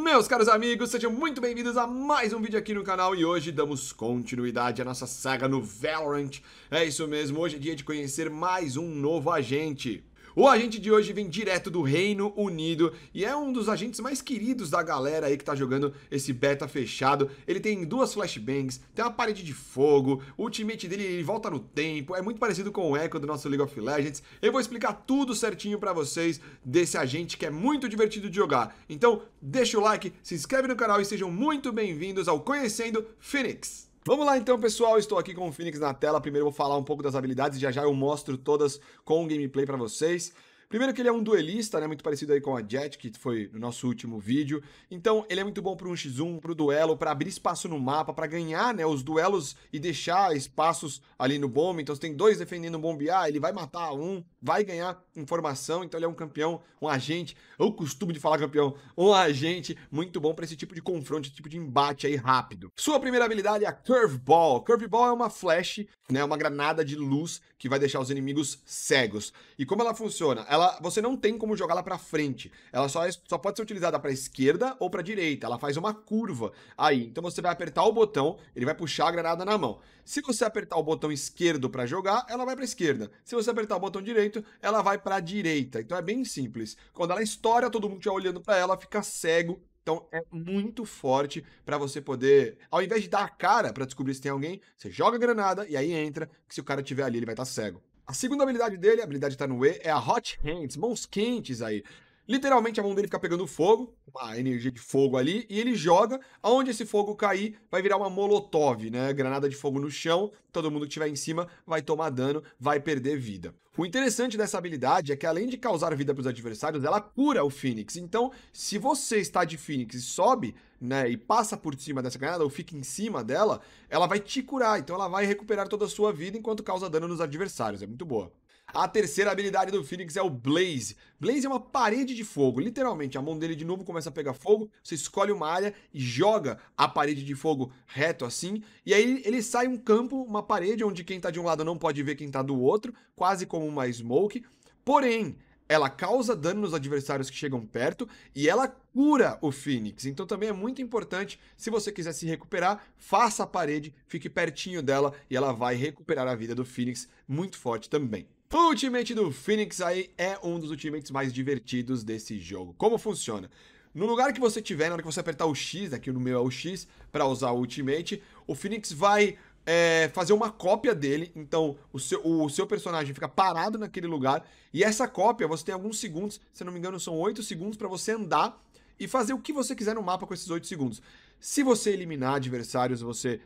Meus caros amigos, sejam muito bem-vindos a mais um vídeo aqui no canal e hoje damos continuidade à nossa saga no Valorant. É isso mesmo, hoje é dia de conhecer mais um novo agente. O agente de hoje vem direto do Reino Unido e é um dos agentes mais queridos da galera aí que tá jogando esse beta fechado. Ele tem duas flashbangs, tem uma parede de fogo, o ultimate dele ele volta no tempo, é muito parecido com o Echo do nosso League of Legends. Eu vou explicar tudo certinho para vocês desse agente que é muito divertido de jogar. Então, deixa o like, se inscreve no canal e sejam muito bem-vindos ao Conhecendo Phoenix. Vamos lá então, pessoal. Estou aqui com o Phoenix na tela. Primeiro vou falar um pouco das habilidades já já eu mostro todas com o gameplay para vocês. Primeiro que ele é um duelista, né? Muito parecido aí com a Jet, que foi no nosso último vídeo. Então, ele é muito bom para um x1, para o duelo, para abrir espaço no mapa, para ganhar, né, os duelos e deixar espaços ali no bombe. Então, você tem dois defendendo o bombe A, ele vai matar um, vai ganhar informação. Então, ele é um campeão, um agente. Eu costumo de falar campeão, um agente muito bom para esse tipo de confronto, esse tipo de embate aí rápido. Sua primeira habilidade é a Curveball. Curveball é uma flash, né, uma granada de luz que vai deixar os inimigos cegos. E como ela funciona? Ela ela, você não tem como jogá-la para frente. Ela só, só pode ser utilizada para esquerda ou para direita. Ela faz uma curva aí. Então você vai apertar o botão, ele vai puxar a granada na mão. Se você apertar o botão esquerdo para jogar, ela vai para esquerda. Se você apertar o botão direito, ela vai para direita. Então é bem simples. Quando ela estoura, todo mundo já olhando para ela, fica cego, então é muito forte para você poder, ao invés de dar a cara para descobrir se tem alguém, você joga a granada e aí entra, que se o cara tiver ali, ele vai estar tá cego. A segunda habilidade dele, a habilidade tá no E, é a Hot Hands, mãos quentes aí. Literalmente a mão dele fica pegando fogo, uma energia de fogo ali, e ele joga. Aonde esse fogo cair, vai virar uma molotov, né? Granada de fogo no chão, todo mundo que estiver em cima vai tomar dano, vai perder vida. O interessante dessa habilidade é que além de causar vida para os adversários, ela cura o Phoenix. Então, se você está de Phoenix e sobe, né, e passa por cima dessa granada ou fica em cima dela, ela vai te curar. Então, ela vai recuperar toda a sua vida enquanto causa dano nos adversários. É muito boa. A terceira habilidade do Phoenix é o Blaze. Blaze é uma parede de fogo. Literalmente, a mão dele de novo começa a pegar fogo. Você escolhe uma área e joga a parede de fogo reto assim. E aí ele sai um campo, uma parede, onde quem tá de um lado não pode ver quem tá do outro, quase como uma smoke. Porém, ela causa dano nos adversários que chegam perto e ela cura o Phoenix. Então também é muito importante, se você quiser se recuperar, faça a parede, fique pertinho dela e ela vai recuperar a vida do Phoenix muito forte também. O ultimate do Phoenix aí é um dos ultimates mais divertidos desse jogo. Como funciona? No lugar que você tiver, na hora que você apertar o X, aqui no meu é o X, para usar o ultimate, o Phoenix vai é, fazer uma cópia dele. Então, o seu, o seu personagem fica parado naquele lugar. E essa cópia, você tem alguns segundos, se não me engano, são 8 segundos para você andar e fazer o que você quiser no mapa com esses 8 segundos. Se você eliminar adversários, você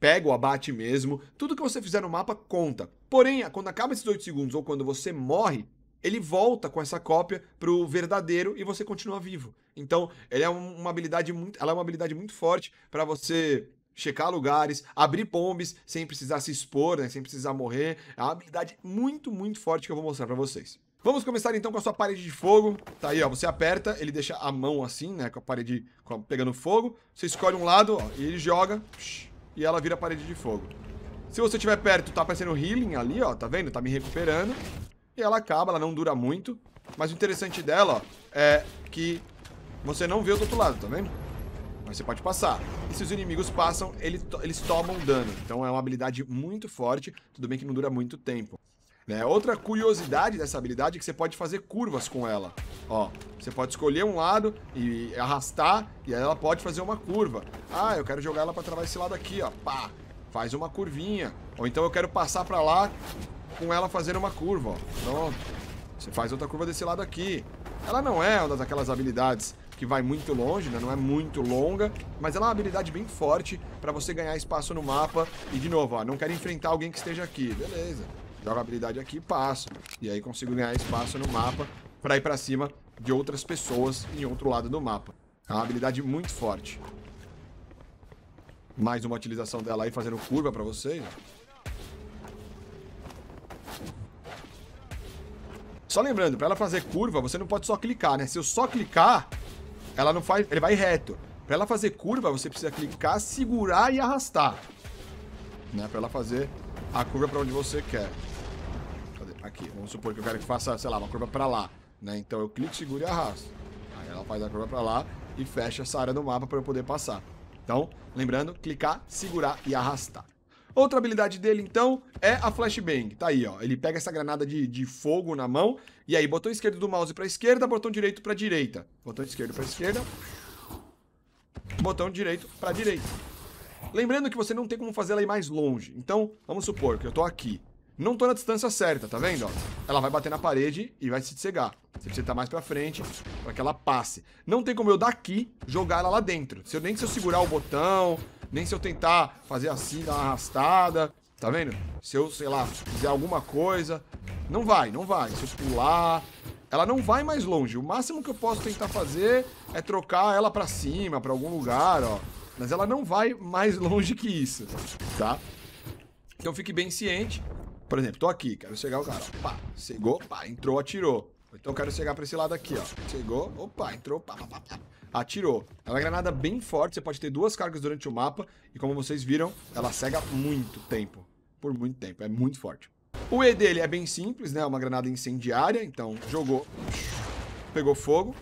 pega o abate mesmo. Tudo que você fizer no mapa conta. Porém, quando acaba esses 8 segundos ou quando você morre, ele volta com essa cópia pro verdadeiro e você continua vivo. Então, ele é uma habilidade muito, ela é uma habilidade muito forte para você checar lugares, abrir pombes sem precisar se expor, né, sem precisar morrer. É uma habilidade muito, muito forte que eu vou mostrar para vocês. Vamos começar então com a sua parede de fogo. Tá aí, ó. Você aperta, ele deixa a mão assim, né? Com a parede pegando fogo. Você escolhe um lado, ó, e ele joga. e ela vira parede de fogo. Se você estiver perto, tá aparecendo healing ali, ó. Tá vendo? Tá me recuperando. E ela acaba, ela não dura muito. Mas o interessante dela, ó, é que você não vê o do outro lado, tá vendo? mas você pode passar. E se os inimigos passam, ele to eles tomam dano. Então é uma habilidade muito forte, tudo bem que não dura muito tempo. Né? Outra curiosidade dessa habilidade é que você pode fazer curvas com ela. Ó, você pode escolher um lado e arrastar, e ela pode fazer uma curva. Ah, eu quero jogar ela para travar esse lado aqui, ó. Pá! Faz uma curvinha. Ou então eu quero passar para lá com ela fazer uma curva, ó. Pronto. Você faz outra curva desse lado aqui. Ela não é uma daquelas habilidades que vai muito longe, né? não é muito longa, mas ela é uma habilidade bem forte para você ganhar espaço no mapa. E de novo, ó, não quero enfrentar alguém que esteja aqui, beleza. Jogo a habilidade aqui e passo. E aí consigo ganhar espaço no mapa para ir para cima de outras pessoas em outro lado do mapa. É uma habilidade muito forte. Mais uma utilização dela aí fazendo curva para vocês. Só lembrando, para ela fazer curva, você não pode só clicar, né? Se eu só clicar, ela não faz, ele vai reto. Para ela fazer curva, você precisa clicar, segurar e arrastar. Né? Para ela fazer a curva para onde você quer. Aqui, vamos supor que eu quero que faça, sei lá, uma curva para lá. Né? Então eu clico, seguro e arrasto. Aí ela faz a curva para lá e fecha essa área do mapa para eu poder passar. Então, lembrando, clicar, segurar e arrastar. Outra habilidade dele, então, é a Flashbang. Tá aí, ó. Ele pega essa granada de, de fogo na mão, e aí, botão esquerdo do mouse pra esquerda, botão direito pra direita. Botão esquerdo pra esquerda. Botão direito pra direita. Lembrando que você não tem como fazer ela ir mais longe. Então, vamos supor que eu tô aqui. Não tô na distância certa, tá vendo? ela vai bater na parede e vai se cegar. Você precisa estar mais pra frente pra que ela passe. Não tem como eu daqui jogar ela lá dentro. Se eu, nem se eu segurar o botão, nem se eu tentar fazer assim, dar uma arrastada. Tá vendo? Se eu, sei lá, fizer alguma coisa. Não vai, não vai. Se eu pular, ela não vai mais longe. O máximo que eu posso tentar fazer é trocar ela pra cima, pra algum lugar, ó. Mas ela não vai mais longe que isso, tá? Então fique bem ciente. Por exemplo, tô aqui, quero chegar o cara, pá, chegou, pá, entrou, atirou. Então eu quero chegar pra esse lado aqui, ó. Chegou. Opa, entrou. Pá, pá, pá, pá. Atirou. Ela é uma granada bem forte. Você pode ter duas cargas durante o mapa. E como vocês viram, ela cega muito tempo. Por muito tempo. É muito forte. O E dele é bem simples, né? É uma granada incendiária. Então jogou. Pegou fogo.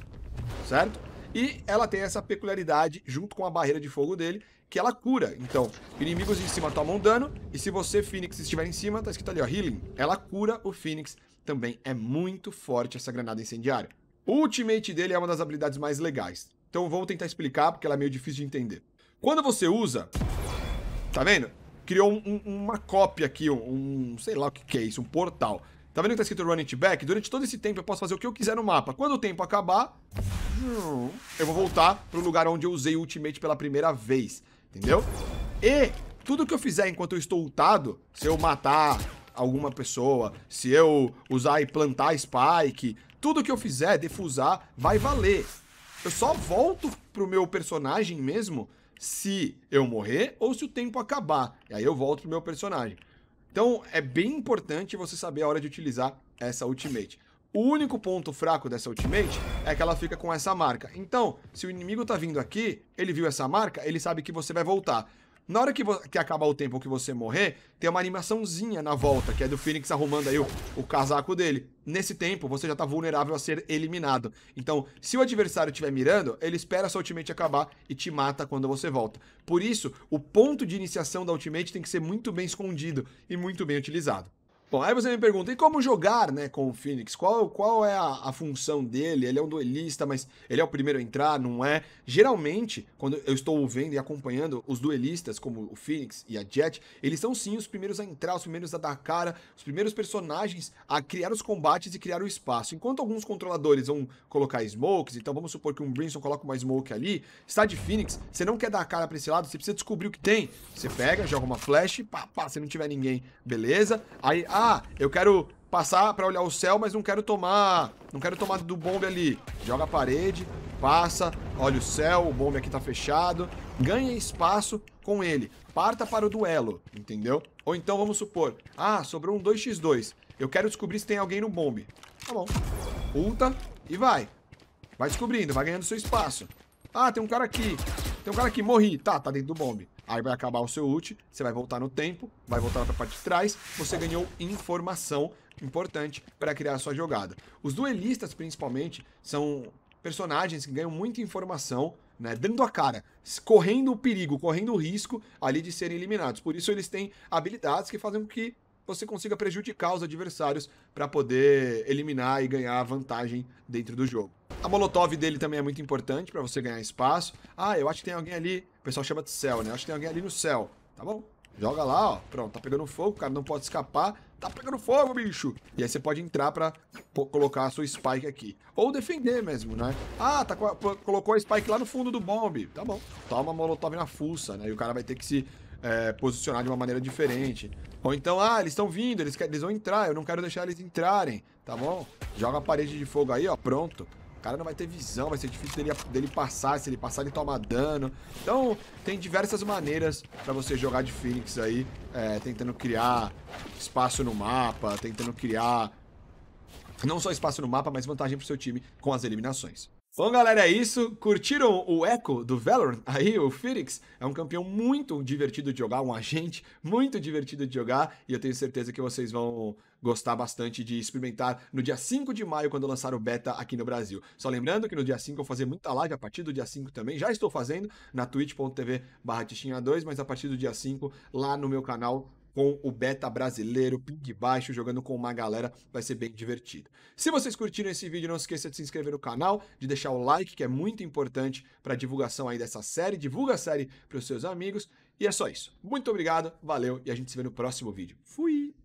Certo? E ela tem essa peculiaridade, junto com a barreira de fogo dele, que ela cura. Então, inimigos em cima tomam dano, e se você, Fênix, estiver em cima, tá escrito ali, ó, Healing. Ela cura o Fênix também é muito forte essa granada incendiária. O ultimate dele é uma das habilidades mais legais. Então vou tentar explicar, porque ela é meio difícil de entender. Quando você usa... Tá vendo? Criou um, um, uma cópia aqui, um, um... Sei lá o que, que é isso, um portal. Tá vendo que tá escrito Run It Back? Durante todo esse tempo eu posso fazer o que eu quiser no mapa. Quando o tempo acabar, eu vou voltar pro lugar onde eu usei o Ultimate pela primeira vez. Entendeu? E tudo que eu fizer enquanto eu estou ultado, se eu matar alguma pessoa, se eu usar e plantar spike, tudo que eu fizer, defusar, vai valer. Eu só volto pro meu personagem mesmo se eu morrer ou se o tempo acabar. E aí eu volto pro meu personagem. Então é bem importante você saber a hora de utilizar essa ultimate. O único ponto fraco dessa ultimate é que ela fica com essa marca. Então, se o inimigo tá vindo aqui, ele viu essa marca, ele sabe que você vai voltar. Na hora que, que acabar o tempo que você morrer, tem uma animaçãozinha na volta, que é do Phoenix arrumando aí o, o casaco dele. Nesse tempo, você já tá vulnerável a ser eliminado. Então, se o adversário estiver mirando, ele espera a sua ultimate acabar e te mata quando você volta. Por isso, o ponto de iniciação da ultimate tem que ser muito bem escondido e muito bem utilizado. Bom, aí você me pergunta, e como jogar né, com o Phoenix? Qual, qual é a, a, função dele? Ele é um duelista, mas ele é o primeiro a entrar, não é? Geralmente, quando eu estou vendo e acompanhando os duelistas, como o Phoenix e a Jet, eles são sim os primeiros a entrar, os primeiros a dar cara, os primeiros personagens a criar os combates e criar o espaço. Enquanto alguns controladores vão colocar smokes, então vamos supor que um Brinson coloca uma smoke ali, está de Phoenix, você não quer dar cara para esse lado, você precisa descobrir o que tem. Você pega, joga uma flash, pá, pá, se não tiver ninguém, beleza. Aí, ah, ah, eu quero passar para olhar o céu, mas não quero tomar, não quero tomar do bombe ali. Joga a parede, passa, olha o céu, o bombe aqui tá fechado, ganha espaço com ele. Parta para o duelo, entendeu? Ou então vamos supor, ah, sobrou um 2x2. Eu quero descobrir se tem alguém no bombe. Tá bom. Ulta e vai. Vai descobrindo, vai ganhando seu espaço. Ah, tem um cara aqui. Tem um cara aqui, morri. Tá, tá dentro do bombe. Aí vai acabar o seu ult, você vai voltar no tempo, vai voltar para a parte de trás, você ganhou informação importante para criar a sua jogada. Os duelistas, principalmente, são personagens que ganham muita informação, né, dando a cara, correndo o perigo, correndo o risco ali de serem eliminados. Por isso eles têm habilidades que fazem com que você consiga prejudicar os adversários para poder eliminar e ganhar vantagem dentro do jogo. A molotov dele também é muito importante para você ganhar espaço. Ah, eu acho que tem alguém ali. O pessoal chama de céu, né? Eu acho que tem alguém ali no céu. Tá bom? Joga lá, ó. Pronto, tá pegando fogo, o cara não pode escapar. Tá pegando fogo, bicho! E aí você pode entrar pra colocar a sua spike aqui. Ou defender mesmo, né? Ah, tá, colocou a spike lá no fundo do bombe. Tá bom. Toma a molotov na fuça, né? E o cara vai ter que se é, posicionar de uma maneira diferente. Ou então, ah, eles estão vindo, eles, eles vão entrar, eu não quero deixar eles entrarem, tá bom? Joga a parede de fogo aí, ó, pronto. O cara não vai ter visão, vai ser difícil dele, dele passar, se ele passar ele toma dano. Então, tem diversas maneiras para você jogar de Phoenix aí, é, tentando criar espaço no mapa, tentando criar não só espaço no mapa, mas vantagem pro seu time com as eliminações. Bom, galera, é isso. Curtiram o eco do Valorant? Aí, o Phoenix é um campeão muito divertido de jogar, um agente muito divertido de jogar, e eu tenho certeza que vocês vão gostar bastante de experimentar no dia 5 de maio, quando lançar o beta aqui no Brasil. Só lembrando que no dia 5 eu vou fazer muita live, a partir do dia 5 também, já estou fazendo, na twitch.tv barra 2, mas a partir do dia 5, lá no meu canal com o beta brasileiro, ping baixo, jogando com uma galera, vai ser bem divertido. Se vocês curtiram esse vídeo, não esqueça de se inscrever no canal, de deixar o like, que é muito importante para a divulgação aí dessa série, divulga a série para os seus amigos, e é só isso. Muito obrigado, valeu, e a gente se vê no próximo vídeo. Fui!